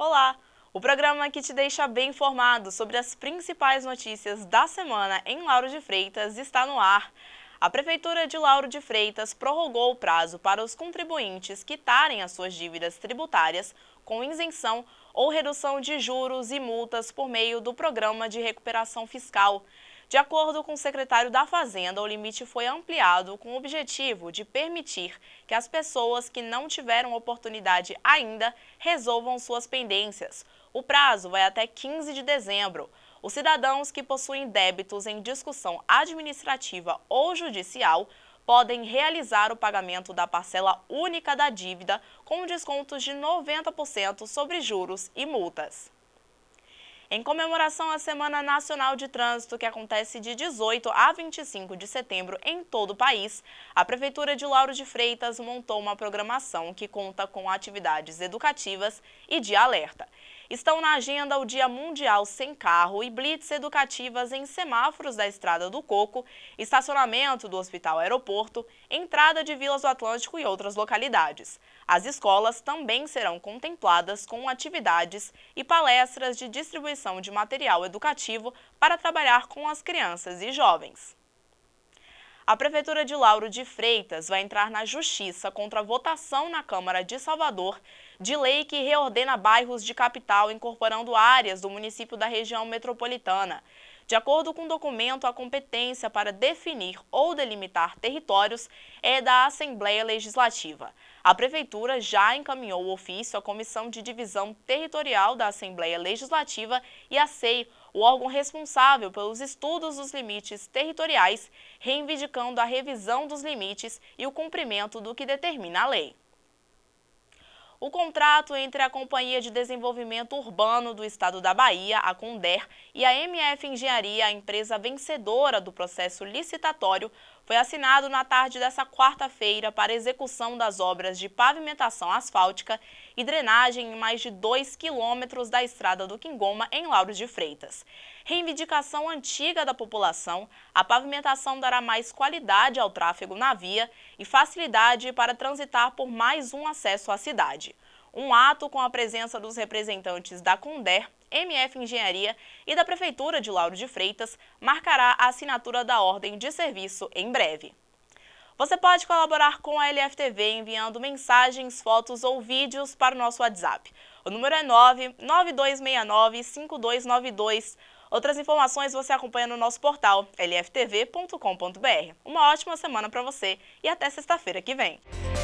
Olá! O programa que te deixa bem informado sobre as principais notícias da semana em Lauro de Freitas está no ar. A Prefeitura de Lauro de Freitas prorrogou o prazo para os contribuintes quitarem as suas dívidas tributárias com isenção ou redução de juros e multas por meio do Programa de Recuperação Fiscal. De acordo com o secretário da Fazenda, o limite foi ampliado com o objetivo de permitir que as pessoas que não tiveram oportunidade ainda resolvam suas pendências. O prazo vai até 15 de dezembro. Os cidadãos que possuem débitos em discussão administrativa ou judicial podem realizar o pagamento da parcela única da dívida com descontos de 90% sobre juros e multas. Em comemoração à Semana Nacional de Trânsito, que acontece de 18 a 25 de setembro em todo o país, a Prefeitura de Lauro de Freitas montou uma programação que conta com atividades educativas e de alerta. Estão na agenda o Dia Mundial Sem Carro e blitz educativas em semáforos da Estrada do Coco, estacionamento do Hospital Aeroporto, entrada de Vilas do Atlântico e outras localidades. As escolas também serão contempladas com atividades e palestras de distribuição de material educativo para trabalhar com as crianças e jovens. A Prefeitura de Lauro de Freitas vai entrar na Justiça contra a votação na Câmara de Salvador de lei que reordena bairros de capital incorporando áreas do município da região metropolitana. De acordo com o documento, a competência para definir ou delimitar territórios é da Assembleia Legislativa. A Prefeitura já encaminhou o ofício à Comissão de Divisão Territorial da Assembleia Legislativa e a SEI, o órgão responsável pelos estudos dos limites territoriais, reivindicando a revisão dos limites e o cumprimento do que determina a lei. O contrato entre a Companhia de Desenvolvimento Urbano do Estado da Bahia, a Conder, e a MF Engenharia, a empresa vencedora do processo licitatório, foi assinado na tarde dessa quarta-feira para execução das obras de pavimentação asfáltica e drenagem em mais de 2 quilômetros da estrada do Quingoma, em Lauro de Freitas. Reivindicação antiga da população, a pavimentação dará mais qualidade ao tráfego na via e facilidade para transitar por mais um acesso à cidade. Um ato com a presença dos representantes da CONDER, MF Engenharia e da Prefeitura de Lauro de Freitas marcará a assinatura da ordem de serviço em breve. Você pode colaborar com a LFTV enviando mensagens, fotos ou vídeos para o nosso WhatsApp. O número é 992695292. Outras informações você acompanha no nosso portal lftv.com.br. Uma ótima semana para você e até sexta-feira que vem.